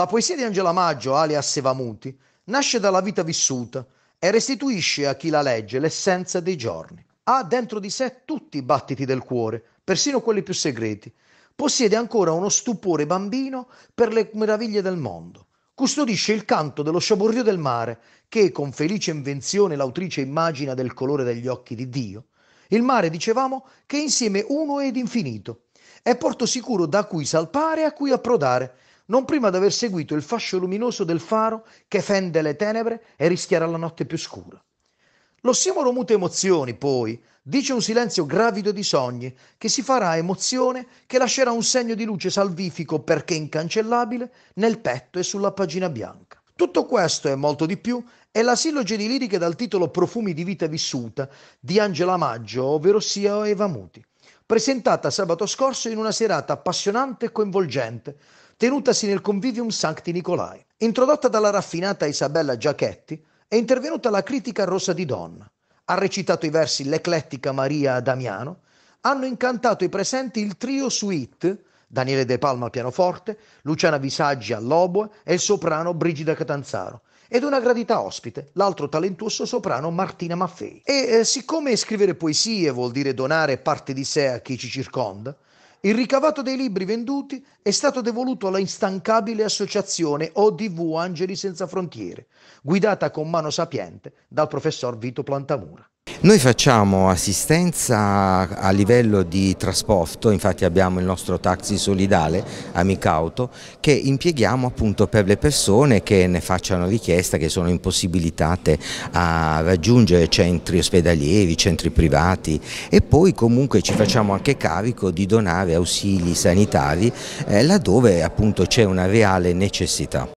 La poesia di Angela Maggio, alias Sevamuti, nasce dalla vita vissuta e restituisce a chi la legge l'essenza dei giorni. Ha dentro di sé tutti i battiti del cuore, persino quelli più segreti. Possiede ancora uno stupore bambino per le meraviglie del mondo. Custodisce il canto dello sciaborrio del mare, che con felice invenzione l'autrice immagina del colore degli occhi di Dio. Il mare, dicevamo, che è insieme uno ed infinito. È porto sicuro da cui salpare e a cui approdare, non prima di aver seguito il fascio luminoso del faro che fende le tenebre e rischiara la notte più scura. Lo L'ossimoro mute emozioni, poi, dice un silenzio gravido di sogni che si farà emozione che lascerà un segno di luce salvifico perché incancellabile nel petto e sulla pagina bianca. Tutto questo e molto di più è la silloge di liriche dal titolo Profumi di vita vissuta di Angela Maggio, ovvero sia Eva Muti, presentata sabato scorso in una serata appassionante e coinvolgente tenutasi nel Convivium Sancti Nicolai. Introdotta dalla raffinata Isabella Giachetti, è intervenuta la critica rossa di donna. Ha recitato i versi l'eclettica Maria Damiano, hanno incantato i presenti il trio suite Daniele De Palma al pianoforte, Luciana Visaggi all'oboe e il soprano Brigida Catanzaro ed una gradita ospite, l'altro talentuoso soprano Martina Maffei. E eh, siccome scrivere poesie vuol dire donare parte di sé a chi ci circonda, il ricavato dei libri venduti è stato devoluto alla instancabile associazione ODV Angeli Senza Frontiere, guidata con mano sapiente dal professor Vito Plantamura. Noi facciamo assistenza a livello di trasporto, infatti abbiamo il nostro taxi solidale Amicauto che impieghiamo appunto per le persone che ne facciano richiesta, che sono impossibilitate a raggiungere centri ospedalieri, centri privati e poi comunque ci facciamo anche carico di donare ausili sanitari eh, laddove appunto c'è una reale necessità.